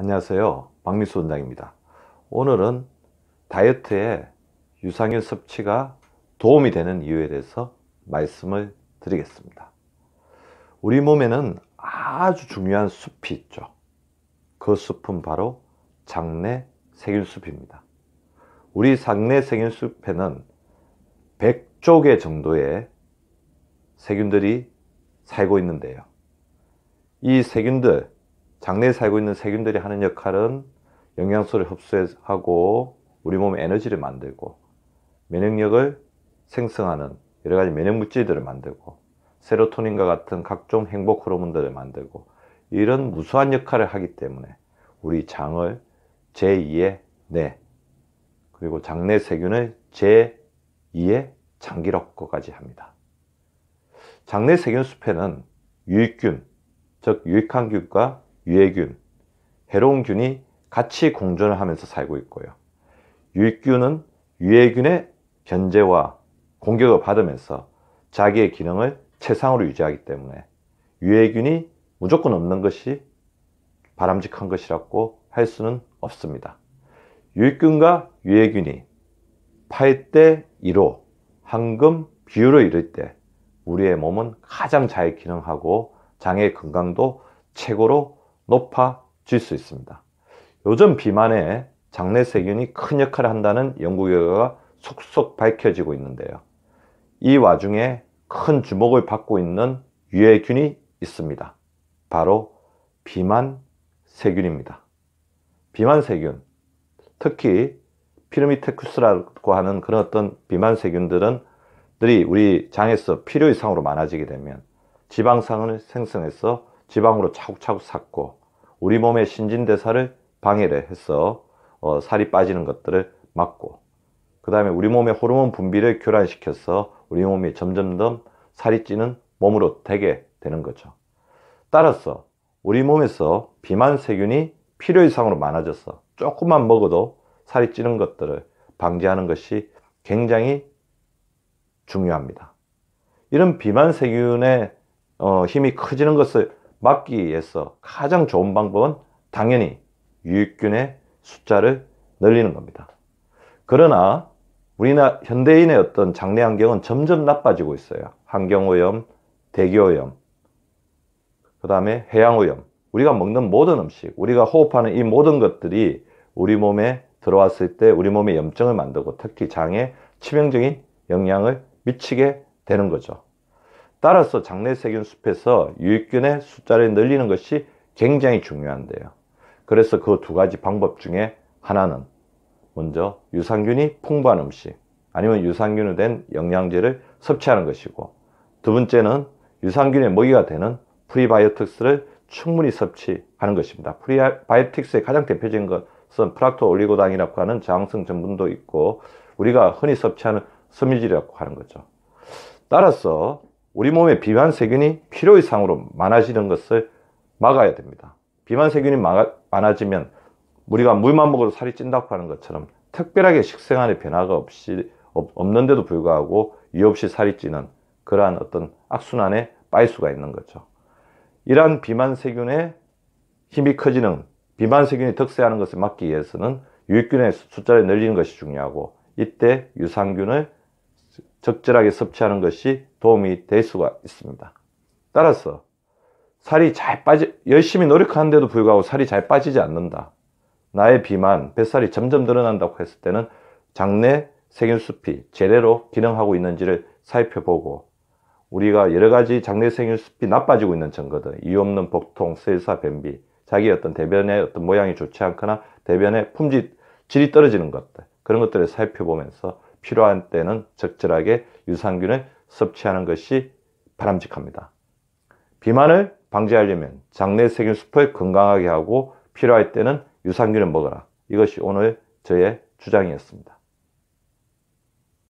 안녕하세요 박미수 원장입니다 오늘은 다이어트에 유산균 섭취가 도움이 되는 이유에 대해서 말씀을 드리겠습니다 우리 몸에는 아주 중요한 숲이 있죠 그 숲은 바로 장내 세균숲입니다 우리 장내 세균숲에는 100조 개 정도의 세균들이 살고 있는데요 이 세균들 장내에 살고 있는 세균들이 하는 역할은 영양소를 흡수하고 우리 몸에 에너지를 만들고 면역력을 생성하는 여러 가지 면역 물질들을 만들고 세로토닌과 같은 각종 행복 호르몬들을 만들고 이런 무수한 역할을 하기 때문에 우리 장을 제2의 뇌 그리고 장내 세균을 제2의 장기라고까지 합니다. 장내 세균 숲에는 유익균, 즉 유익한 균과 유해균, 해로운균이 같이 공존을 하면서 살고 있고요. 유익균은 유해균의 견제와 공격을 받으면서 자기의 기능을 최상으로 유지하기 때문에 유해균이 무조건 없는 것이 바람직한 것이라고 할 수는 없습니다. 유익균과 유해균이 8대 1로 황금 비율을 이룰 때 우리의 몸은 가장 잘 기능하고 장의 건강도 최고로 높아질 수 있습니다. 요즘 비만에 장내 세균이 큰 역할을 한다는 연구 결과가 속속 밝혀지고 있는데요. 이 와중에 큰 주목을 받고 있는 유해균이 있습니다. 바로 비만 세균입니다. 비만 세균, 특히 피르미테쿠스라고 하는 그런 어떤 비만 세균들은 들이 우리 장에서 필요 이상으로 많아지게 되면 지방산을 생성해서 지방으로 차곡차곡 쌓고 우리 몸의 신진대사를 방해를 해서 어, 살이 빠지는 것들을 막고 그 다음에 우리 몸의 호르몬 분비를 교란시켜서 우리 몸이 점점 더 살이 찌는 몸으로 되게 되는 거죠. 따라서 우리 몸에서 비만 세균이 필요 이상으로 많아져서 조금만 먹어도 살이 찌는 것들을 방지하는 것이 굉장히 중요합니다. 이런 비만 세균의 어, 힘이 커지는 것을 막기 위해서 가장 좋은 방법은 당연히 유익균의 숫자를 늘리는 겁니다. 그러나 우리나 현대인의 어떤 장내 환경은 점점 나빠지고 있어요. 환경오염, 대기오염, 그 다음에 해양오염. 우리가 먹는 모든 음식, 우리가 호흡하는 이 모든 것들이 우리 몸에 들어왔을 때 우리 몸에 염증을 만들고 특히 장에 치명적인 영향을 미치게 되는 거죠. 따라서 장내세균 숲에서 유익균의 숫자를 늘리는 것이 굉장히 중요한데요. 그래서 그 두 가지 방법 중에 하나는 먼저 유산균이 풍부한 음식 아니면 유산균으로 된 영양제를 섭취하는 것이고 두 번째는 유산균의 먹이가 되는 프리바이오틱스를 충분히 섭취하는 것입니다. 프리바이오틱스의 가장 대표적인 것은 프락토 올리고당이라고 하는 저항성 전분도 있고 우리가 흔히 섭취하는 섬유질이라고 하는 거죠. 따라서 우리 몸의 비만 세균이 필요 이상으로 많아지는 것을 막아야 됩니다. 비만 세균이 많아지면 우리가 물만 먹어도 살이 찐다고 하는 것처럼 특별하게 식생활에 변화가 없이 없는데도 불구하고 이유 없이 살이 찌는 그러한 어떤 악순환에 빠질 수가 있는 거죠. 이러한 비만 세균의 힘이 커지는 비만 세균이 득세하는 것을 막기 위해서는 유익균의 숫자를 늘리는 것이 중요하고 이때 유산균을 적절하게 섭취하는 것이 도움이 될 수가 있습니다. 따라서 살이 잘 빠지 열심히 노력하는데도 불구하고 살이 잘 빠지지 않는다. 나의 비만, 뱃살이 점점 늘어난다고 했을 때는 장내 세균숲이 제대로 기능하고 있는지를 살펴보고 우리가 여러 가지 장내 세균숲이 나빠지고 있는 증거들, 이유 없는 복통, 설사, 변비, 자기 어떤 대변의 어떤 모양이 좋지 않거나 대변의 품질, 질이 떨어지는 것들, 그런 것들을 살펴보면서 필요한 때는 적절하게 유산균을 섭취하는 것이 바람직합니다. 비만을 방지하려면 장내 세균 수포에 건강하게 하고 필요할 때는 유산균을 먹어라. 이것이 오늘 저의 주장이었습니다.